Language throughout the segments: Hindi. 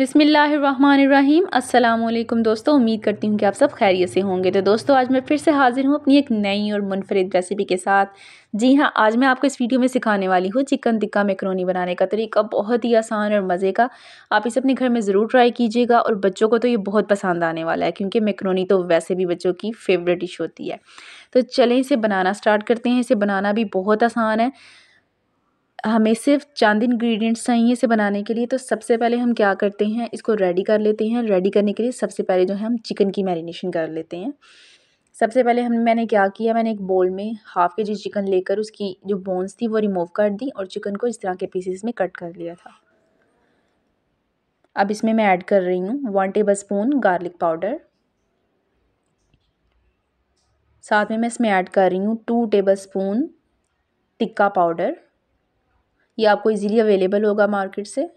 बिसमीम् अल्लाम दोस्तों उम्मीद करती हूँ कि आप सब खैरियत से होंगे तो दोस्तों आज मैं फिर से हाज़िर हूँ अपनी एक नई और मुनफरद रेसिपी के साथ जी हाँ आज मैं आपको इस वीडियो में सिखाने वाली हूँ चिकन टिक्का मैक्रोनी बनाने का तरीका बहुत ही आसान और मज़े का आप इसे अपने घर में ज़रूर ट्राई कीजिएगा और बच्चों को तो ये बहुत पसंद आने वाला है क्योंकि मैक्रोनी तो वैसे भी बच्चों की फेवरेट डिश होती है तो चलें इसे बनाना स्टार्ट करते हैं इसे बनाना भी बहुत आसान है हमें सिर्फ चांद इन्ग्रीडियंट्स चाहिए इसे बनाने के लिए तो सबसे पहले हम क्या करते हैं इसको रेडी कर लेते हैं रेडी करने के लिए सबसे पहले जो है हम चिकन की मैरिनेशन कर लेते हैं सबसे पहले हम मैंने क्या किया मैंने एक बोल में हाफ़ के जी चिकन लेकर उसकी जो बोन्स थी वो रिमूव कर दी और चिकन को इस तरह के पीसेस में कट कर लिया था अब इसमें मैं ऐड कर रही हूँ one tablespoon garlic powder साथ में मैं इसमें ऐड कर रही हूँ two tablespoon tikka powder ये आपको इजीली अवेलेबल होगा मार्केट से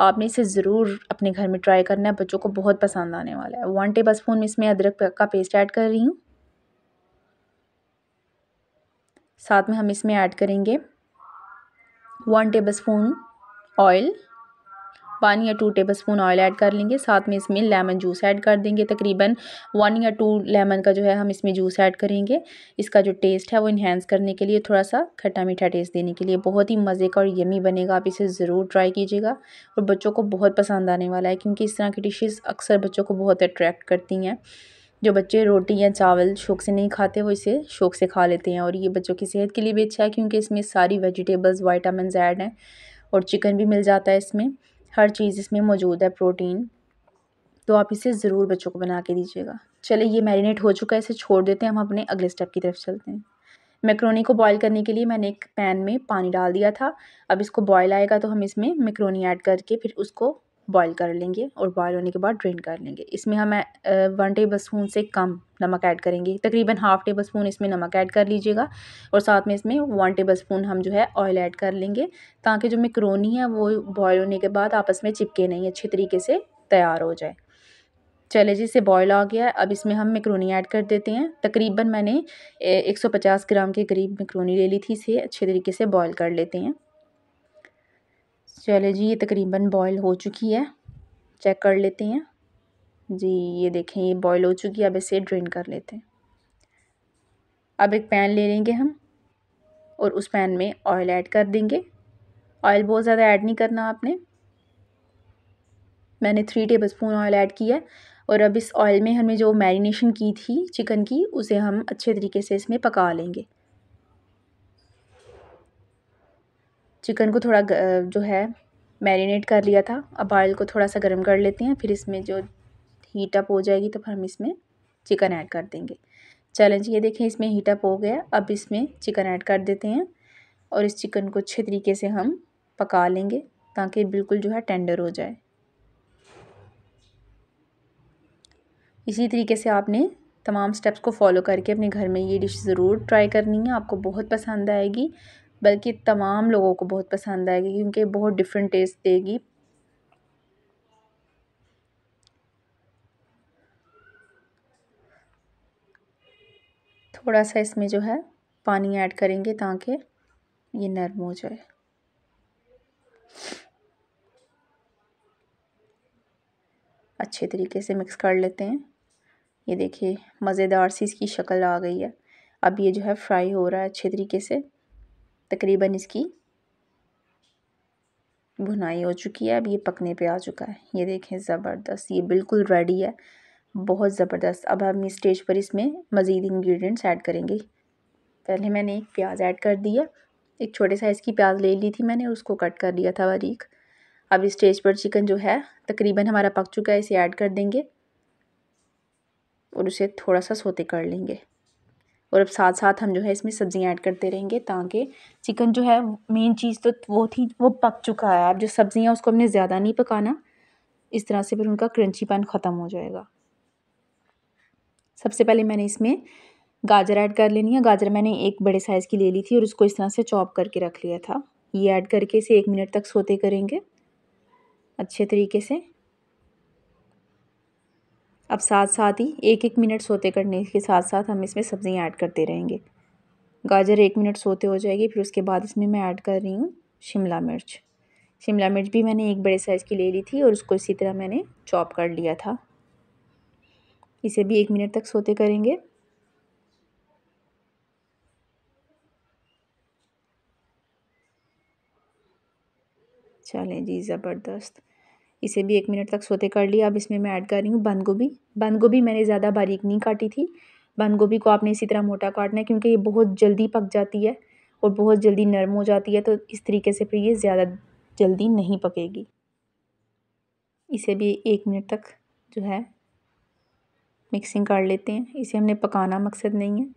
आपने इसे ज़रूर अपने घर में ट्राई करना है बच्चों को बहुत पसंद आने वाला है वन टेबल स्पून में इसमें अदरक का पेस्ट ऐड कर रही हूँ साथ में हम इसमें ऐड करेंगे one tablespoon oil one या two tablespoon oil add कर लेंगे साथ में इसमें लेमन जूस ऐड कर देंगे तकरीबन वन या टू लेमन का जो है हम इसमें जूस ऐड करेंगे इसका जो टेस्ट है वो इन्हेंस करने के लिए थोड़ा सा खट्टा मीठा टेस्ट देने के लिए बहुत ही मज़े का और यमी बनेगा आप इसे ज़रूर ट्राई कीजिएगा और बच्चों को बहुत पसंद आने वाला है क्योंकि इस तरह की डिशेज़ अक्सर बच्चों को बहुत अट्रैक्ट करती हैं जो बच्चे रोटी या चावल शौक से नहीं खाते वो इसे शौक से खा लेते हैं और ये बच्चों की सेहत के लिए भी अच्छा है क्योंकि इसमें सारी वेजिटेबल्स वाइटामिन ऐड हैं और चिकन भी मिल जाता है इसमें हर चीज़ इसमें मौजूद है प्रोटीन तो आप इसे ज़रूर बच्चों को बना के दीजिएगा चले ये मैरिनेट हो चुका है इसे छोड़ देते हैं हम अपने अगले स्टेप की तरफ चलते हैं मैक्रोनी को बॉईल करने के लिए मैंने एक पैन में पानी डाल दिया था अब इसको बॉईल आएगा तो हम इसमें मैक्रोनी ऐड करके फिर उसको बॉईल कर लेंगे और बॉईल होने के बाद ड्रेन कर लेंगे इसमें हम वन टेबल स्पून से कम नमक ऐड करेंगे तकरीबन हाफ़ टेबल स्पून इसमें नमक ऐड कर लीजिएगा और साथ में इसमें वन टेबल स्पून हम जो है ऑयल ऐड कर लेंगे ताकि जो मिक्रोनी है वो बॉयल होने के बाद आपस में चिपके नहीं अच्छे तरीके से तैयार हो जाए चले जी इसे बॉयल आ गया अब इसमें हम मिक्रोनी ऐड कर देते हैं तकरीबन मैंने 150 ग्राम के करीब मिक्रोनी ले ली थी इसे अच्छे तरीके से बॉयल कर लेते हैं चले जी ये तकरीबन बॉयल हो चुकी है चेक कर लेते हैं जी ये देखें ये बॉयल हो चुकी है अब इसे ड्रेन कर लेते हैं अब एक पैन ले लेंगे हम और उस पैन में ऑयल ऐड कर देंगे ऑयल बहुत ज़्यादा ऐड नहीं करना आपने मैंने three tablespoon oil add किया और अब इस ऑयल में हमने जो मैरिनेशन की थी चिकन की उसे हम अच्छे तरीके से इसमें पका लेंगे चिकन को थोड़ा जो है मैरिनेट कर लिया था अब ऑयल को थोड़ा सा गर्म कर लेते हैं फिर इसमें जो हीट अप हो जाएगी तो फिर हम इसमें चिकन ऐड कर देंगे चलें जी ये देखें इसमें हीट अप हो गया अब इसमें चिकन ऐड कर देते हैं और इस चिकन को अच्छे तरीके से हम पका लेंगे ताकि बिल्कुल जो है टेंडर हो जाए इसी तरीके से आपने तमाम स्टेप्स को फॉलो करके अपने घर में ये डिश ज़रूर ट्राई करनी है आपको बहुत पसंद आएगी बल्कि तमाम लोगों को बहुत पसंद आएगी क्योंकि बहुत डिफरेंट टेस्ट देगी थोड़ा सा इसमें जो है पानी ऐड करेंगे ताकि ये नरम हो जाए अच्छे तरीके से मिक्स कर लेते हैं ये देखिए मज़ेदार सी इसकी शक्ल आ गई है अब ये जो है फ्राई हो रहा है अच्छे तरीके से तकरीबन इसकी भुनाई हो चुकी है अब ये पकने पे आ चुका है ये देखें ज़बरदस्त ये बिल्कुल रेडी है बहुत ज़बरदस्त अब हम इस स्टेज पर इसमें मज़ीद इंग्रेडिएंट्स ऐड करेंगे पहले मैंने एक प्याज ऐड कर दिया एक छोटे साइज़ की प्याज ले ली थी मैंने उसको कट कर लिया था बारीक अब इस स्टेज पर चिकन जो है तकरीबन हमारा पक चुका है इसे ऐड कर देंगे और उसे थोड़ा सा सोते कर लेंगे और अब साथ साथ हम जो है इसमें सब्ज़ियाँ ऐड करते रहेंगे ताकि चिकन जो है मेन चीज़ तो वो थी वो पक चुका है अब जो सब्ज़ियाँ उसको हमने ज़्यादा नहीं पकाना इस तरह से फिर उनका क्रंचीपन ख़त्म हो जाएगा सबसे पहले मैंने इसमें गाजर ऐड कर लेनी है गाजर मैंने एक बड़े साइज़ की ले ली थी और उसको इस तरह से चॉप करके रख लिया था ये ऐड करके इसे एक मिनट तक सोते करेंगे अच्छे तरीके से अब साथ साथ ही एक एक मिनट सोते करने के साथ साथ हम इसमें सब्ज़ियाँ ऐड करते रहेंगे गाजर एक मिनट सोते हो जाएगी फिर उसके बाद इसमें मैं ऐड कर रही हूँ शिमला मिर्च शिमला मिर्च भी मैंने एक बड़े साइज़ की ले ली थी और उसको इसी तरह मैंने चॉप कर लिया था इसे भी एक मिनट तक सोते करेंगे चलें जी ज़बरदस्त इसे भी एक मिनट तक सोते कर लिया अब इसमें मैं ऐड कर रही हूँ बंद गोभी बंद गोभी मैंने ज़्यादा बारीक नहीं काटी थी बंद गोभी को आपने इसी तरह मोटा काटना है क्योंकि ये बहुत जल्दी पक जाती है और बहुत जल्दी नरम हो जाती है तो इस तरीके से फिर ये ज़्यादा जल्दी नहीं पकेगी इसे भी एक मिनट तक जो है मिक्सिंग कर लेते हैं इसे हमने पकाना मकसद नहीं है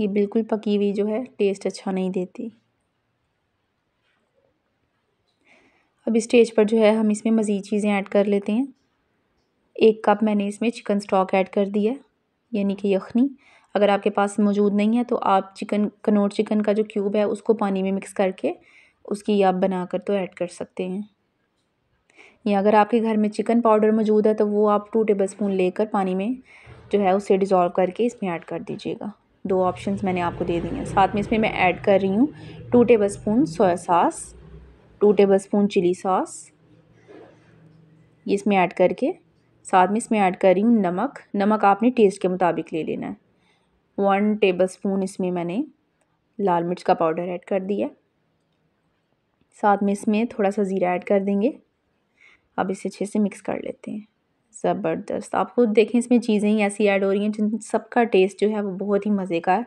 ये बिल्कुल पकी हुई जो है टेस्ट अच्छा नहीं देती अब स्टेज पर जो है हम इसमें मज़ीद चीज़ें ऐड कर लेते हैं एक कप मैंने इसमें चिकन स्टॉक ऐड कर दिया यानी कि यखनी अगर आपके पास मौजूद नहीं है तो आप चिकन कनोट चिकन का जो क्यूब है उसको पानी में मिक्स करके उसकी आप बना कर तो ऐड कर सकते हैं या अगर आपके घर में चिकन पाउडर मौजूद है तो वो आप टू टेबल स्पून लेकर पानी में जो है उसे डिज़ोल्व करके इसमें ऐड कर दीजिएगा दो ऑप्शंस मैंने आपको दे दिए हैं साथ में इसमें मैं ऐड कर रही हूँ two tablespoon soya sauce two tablespoon chilli sauce ये इसमें ऐड करके साथ में इसमें ऐड कर रही हूँ नमक नमक आपने टेस्ट के मुताबिक ले लेना है वन टेबल स्पून इसमें मैंने लाल मिर्च का पाउडर ऐड कर दिया साथ में इसमें थोड़ा सा ज़ीरा ऐड कर देंगे अब इसे अच्छे से मिक्स कर लेते हैं ज़बरदस्त आप खुद देखें इसमें चीज़ें ही ऐसी ऐड हो रही हैं जिन सबका टेस्ट जो है वो बहुत ही मज़े का है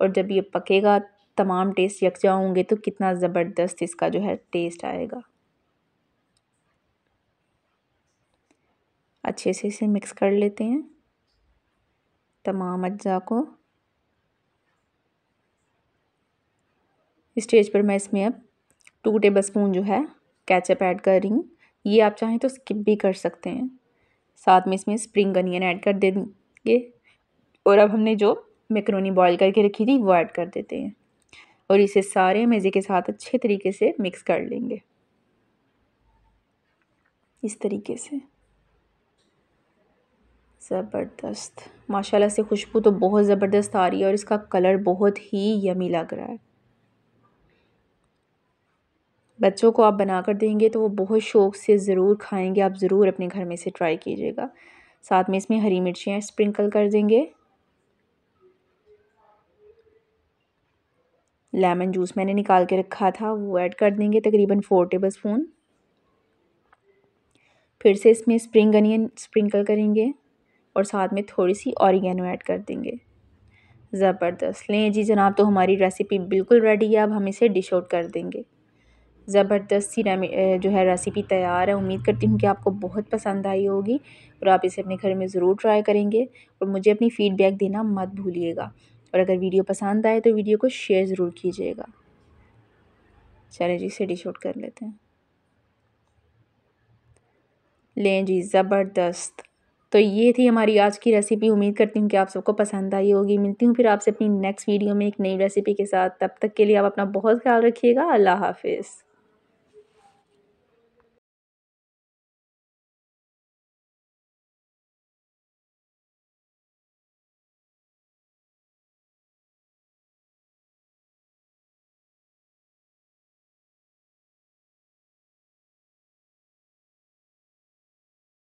और जब ये पकेगा तमाम टेस्ट यकजा होंगे तो कितना ज़बरदस्त इसका जो है टेस्ट आएगा अच्छे से इसे मिक्स कर लेते हैं तमाम अज्जा को स्टेज पर मैं इसमें अब टू टेबल स्पून जो है कैचअप ऐड कर रही हूँ ये आप चाहें तो स्किप भी कर सकते हैं साथ में इसमें स्प्रिंग अनियन ऐड कर देंगे और अब हमने जो मेकरोनी बॉईल करके रखी थी वो ऐड कर देते हैं और इसे सारे मज़े के साथ अच्छे तरीके से मिक्स कर लेंगे इस तरीके से ज़बरदस्त माशाल्लाह से खुशबू तो बहुत ज़बरदस्त आ रही है और इसका कलर बहुत ही यमी लग रहा है बच्चों को आप बना कर देंगे तो वो बहुत शौक़ से ज़रूर खाएंगे आप ज़रूर अपने घर में से ट्राई कीजिएगा साथ में इसमें हरी मिर्चियाँ स्प्रिंकल कर देंगे लेमन जूस मैंने निकाल के रखा था वो ऐड कर देंगे तकरीबन फोर टेबल स्पून फिर से इसमें स्प्रिंग अनियन स्प्रिंकल करेंगे और साथ में थोड़ी सी ऑरिगेनो ऐड कर देंगे ज़बरदस्त लें जी जनाब तो हमारी रेसिपी बिल्कुल रेडी है अब हम इसे डिश आउट कर देंगे ज़बरदस्त सी जो है रेसिपी तैयार है उम्मीद करती हूँ कि आपको बहुत पसंद आई होगी और आप इसे अपने घर में ज़रूर ट्राई करेंगे और मुझे अपनी फ़ीडबैक देना मत भूलिएगा और अगर वीडियो पसंद आए तो वीडियो को शेयर ज़रूर कीजिएगा चलें जी इसे डिश कर लेते हैं लें जी ज़बरदस्त तो ये थी हमारी आज की रेसिपी उम्मीद करती हूँ कि आप सबको पसंद आई होगी मिलती हूँ फिर आपसे अपनी नेक्स्ट वीडियो में एक नई रेसिपी के साथ तब तक के लिए आप अपना बहुत ख्याल रखिएगा अल्लाह हाफिज़